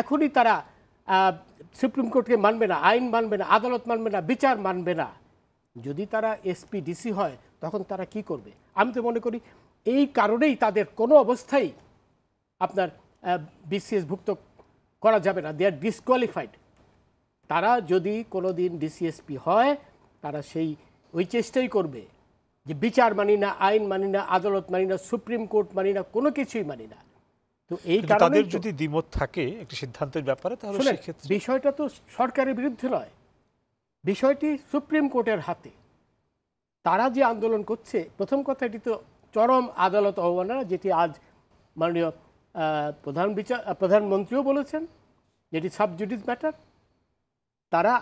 এখনই তারা সুপ্রিম কোর্টকে মানবে না আইন মানবে না আদালত মানবে না বিচার মানবে না যদি তারা এসপি ডিসি হয় তখন তারা কি করবে আমি তো মনে করি এই কারণেই তাদের কোনো অবস্থায় আপনার ভুক্ত করা যাবে না দে আর ডিসকোয়ালিফাইড তারা যদি কোনো দিন ডিসিএসপি হয় তারা সেই ওই চেষ্টাই করবে যে বিচার মানি না আইন মানি না আদালত মানি না সুপ্রিম কোর্ট মানি না কোনো কিছুই মানি না তো এই তাদের যদি দ্বিমত থাকে একটি সিদ্ধান্তের ব্যাপারে তাহলে বিষয়টা তো সরকারের বিরুদ্ধে নয় বিষয়টি সুপ্রিম কোর্টের হাতে তারা যে আন্দোলন করছে প্রথম কথা এটি তো চরম আদালত অবমাননা যেটি আজ মাননীয় প্রধান বিচার প্রধানমন্ত্রীও বলেছেন যেটি সাবজুডিস ম্যাটার তারা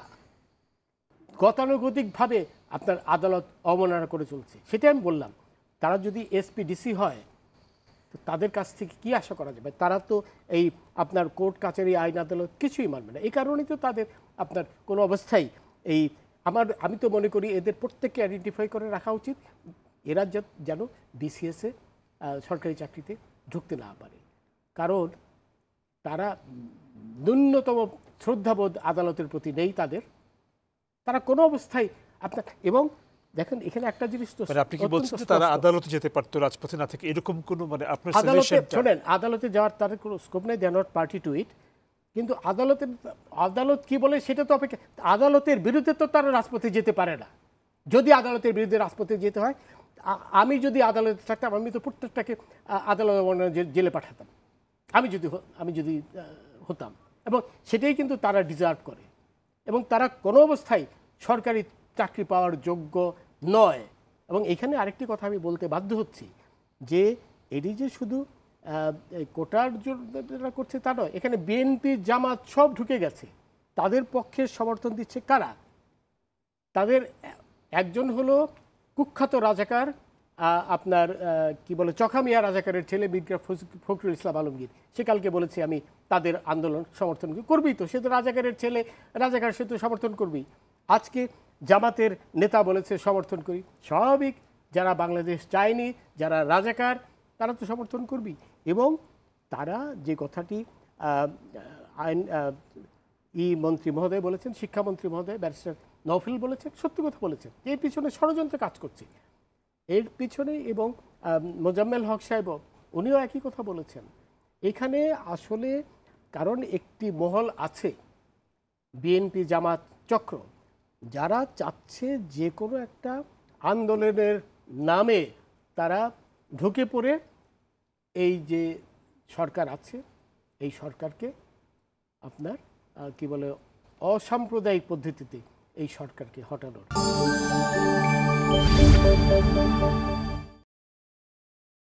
গতানুগতিকভাবে আপনার আদালত অবমাননা করে চলছে সেটাই আমি বললাম তারা যদি এসপিডিসি হয় তাদের কাছ থেকে কি আশা করা যাবে তারা তো এই আপনার কোর্ট কাচারি আইন আদালত কিছুই মানবে না এই কারণেই তো তাদের আপনার কোনো অবস্থায় এই আমার আমি তো মনে করি এদের প্রত্যেককে আইডেন্টিফাই করে রাখা উচিত এরা যেন ডিসিএসে সরকারি চাকরিতে ঢুকতে না পারে কারণ তারা ন্যূনতম শ্রদ্ধাবোধ আদালতের প্রতি নেই তাদের তারা কোনো অবস্থায় আপনার এবং দেখেন এখানে একটা জিনিস তো মানে আপনি কি বলছেন যে তারা আদালতে যেতে পারতো রাজপথে না থেকে এরকম কোনো মানে আপনার আদালতে শুনেন আদালতে যাওয়ার তার কোনো স্কোপ নেই they not party to it কিন্তু আদালতে আদালত কি বলে সেটা তো অপেক্ষা আদালতের বিরুদ্ধে তো তারা রাজপথে যেতে পারে না যদি আদালতের বিরুদ্ধে রাজপথে যেতে হয় আমি যদি আদালতে থাকতাম আমি তো প্রত্যেকটাকে আদালত জেলে পাঠাতাম আমি যদি আমি যদি হতাম এবং সেটাই কিন্তু তারা ডিজার্ভ করে এবং তারা কোনো অবস্থায় সরকারি চাকরি পাওয়ার যোগ্য নয় এবং এখানে আরেকটি কথা আমি বলতে বাধ্য হচ্ছি যে এটি যে শুধু কোটার জন্য করছে তা নয় এখানে বিএনপি জামাত সব ঢুকে গেছে তাদের পক্ষে সমর্থন দিচ্ছে কারা তাদের একজন হলো কুখ্যাত রাজাকার আপনার কি বলে চখামিয়া রাজাকারের ছেলে বিদ্রা ফখরুল ইসলাম আলমগীর সে কালকে বলেছি আমি তাদের আন্দোলন সমর্থন করবি তো সে তো রাজাকারের ছেলে রাজাকার সে তো সমর্থন করবি আজকে জামাতের নেতা বলেছে সমর্থন করি স্বাভাবিক যারা বাংলাদেশ চায়নি যারা রাজাকার তারা তো সমর্থন করবি এবং তারা যে কথাটি আইন ই মন্ত্রী মহোদয় বলেছেন শিক্ষামন্ত্রী মহোদয় ব্যারিস্টার নফিল বলেছেন সত্যি কথা বলেছেন এর পিছনে ষড়যন্ত্র কাজ করছে এর পিছনে এবং মোজাম্মেল হক সাহেব উনিও একই কথা বলেছেন এখানে আসলে কারণ একটি মহল আছে বিএনপি জামাত চক্র যারা চাচ্ছে যে কোনো একটা আন্দোলনের নামে তারা ঢুকে পড়ে এই যে সরকার আছে এই সরকারকে আপনার কি বলে অসাম্প্রদায়িক পদ্ধতিতে এই সরকারকে হটানোর